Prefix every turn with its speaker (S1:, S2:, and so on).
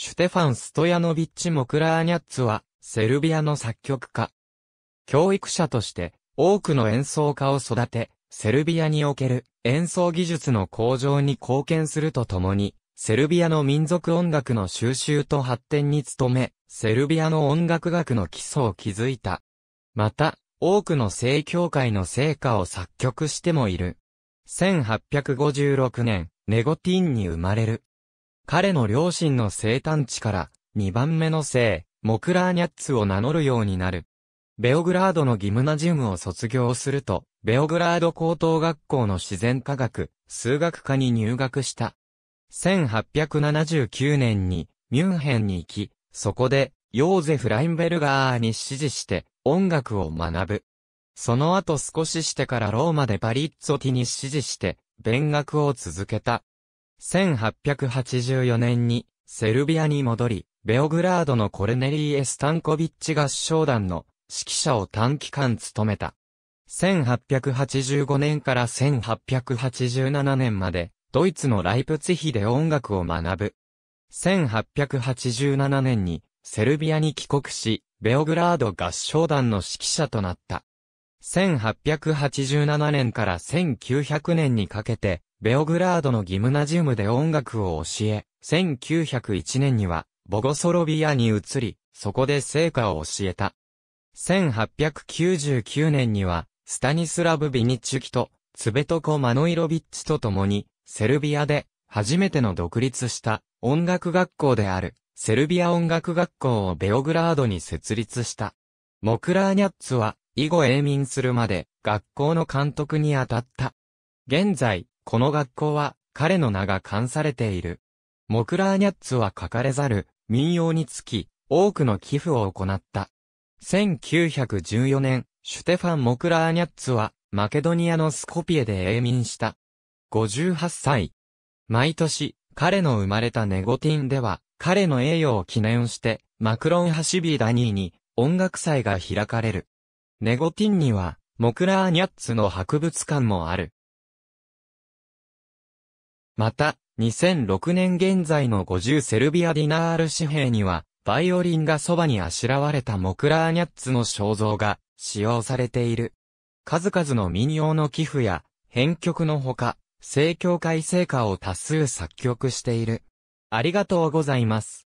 S1: シュテファン・ストヤノビッチ・モクラーニャッツは、セルビアの作曲家。教育者として、多くの演奏家を育て、セルビアにおける演奏技術の向上に貢献するとともに、セルビアの民族音楽の収集と発展に努め、セルビアの音楽学の基礎を築いた。また、多くの正教会の成果を作曲してもいる。1856年、ネゴティンに生まれる。彼の両親の生誕地から、2番目の姓、モクラーニャッツを名乗るようになる。ベオグラードのギムナジウムを卒業すると、ベオグラード高等学校の自然科学、数学科に入学した。1879年に、ミュンヘンに行き、そこで、ヨーゼフ・ラインベルガーに指示して、音楽を学ぶ。その後少ししてからローマでバリッツォティに指示して、勉学を続けた。1884年にセルビアに戻り、ベオグラードのコルネリー・エスタンコビッチ合唱団の指揮者を短期間務めた。1885年から1887年まで、ドイツのライプツヒで音楽を学ぶ。1887年に、セルビアに帰国し、ベオグラード合唱団の指揮者となった。1887年から1900年にかけて、ベオグラードのギムナジウムで音楽を教え、1901年には、ボゴソロビアに移り、そこで成果を教えた。1899年には、スタニスラブ・ビニチュキと、ツベトコ・マノイロビッチと共に、セルビアで、初めての独立した音楽学校である、セルビア音楽学校をベオグラードに設立した。モクラーニャッツは、以後永眠するまで、学校の監督に当たった。現在、この学校は彼の名が冠されている。モクラーニャッツは書かれざる民謡につき多くの寄付を行った。1914年、シュテファン・モクラーニャッツはマケドニアのスコピエで永眠した。58歳。毎年、彼の生まれたネゴティンでは、彼の栄誉を記念して、マクロン・ハシビーダニーに音楽祭が開かれる。ネゴティンには、モクラーニャッツの博物館もある。また、2006年現在の50セルビアディナール紙幣には、バイオリンがそばにあしらわれたモクラーニャッツの肖像が使用されている。数々の民謡の寄付や、編曲のほか、正教会成果を多数作曲している。ありがとうございます。